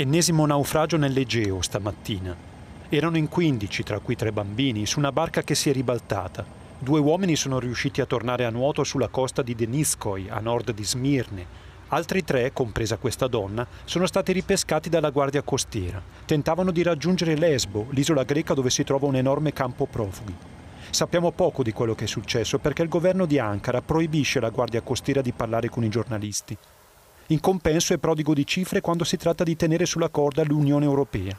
Ennesimo naufragio nell'Egeo stamattina. Erano in 15, tra cui tre bambini, su una barca che si è ribaltata. Due uomini sono riusciti a tornare a nuoto sulla costa di Deniskoi, a nord di Smirne. Altri tre, compresa questa donna, sono stati ripescati dalla guardia costiera. Tentavano di raggiungere Lesbo, l'isola greca dove si trova un enorme campo profughi. Sappiamo poco di quello che è successo perché il governo di Ankara proibisce alla guardia costiera di parlare con i giornalisti. In compenso è prodigo di cifre quando si tratta di tenere sulla corda l'Unione Europea.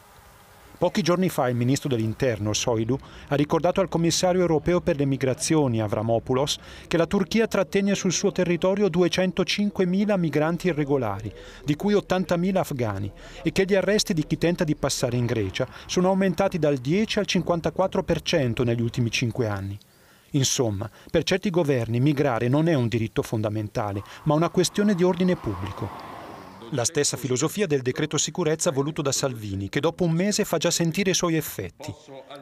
Pochi giorni fa il ministro dell'Interno, Soidu, ha ricordato al commissario europeo per le migrazioni, Avramopoulos, che la Turchia trattenne sul suo territorio 205.000 migranti irregolari, di cui 80.000 afghani, e che gli arresti di chi tenta di passare in Grecia sono aumentati dal 10 al 54% negli ultimi cinque anni. Insomma, per certi governi migrare non è un diritto fondamentale, ma una questione di ordine pubblico. La stessa filosofia del decreto sicurezza voluto da Salvini, che dopo un mese fa già sentire i suoi effetti.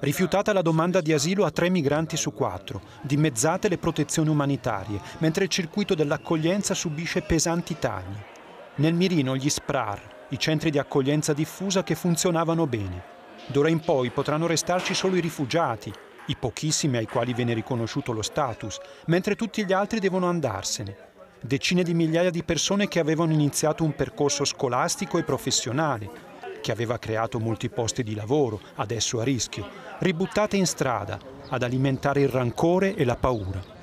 Rifiutata la domanda di asilo a tre migranti su quattro, dimezzate le protezioni umanitarie, mentre il circuito dell'accoglienza subisce pesanti tagli. Nel mirino gli SPRAR, i centri di accoglienza diffusa che funzionavano bene. D'ora in poi potranno restarci solo i rifugiati, i pochissimi ai quali viene riconosciuto lo status, mentre tutti gli altri devono andarsene. Decine di migliaia di persone che avevano iniziato un percorso scolastico e professionale, che aveva creato molti posti di lavoro, adesso a rischio, ributtate in strada ad alimentare il rancore e la paura.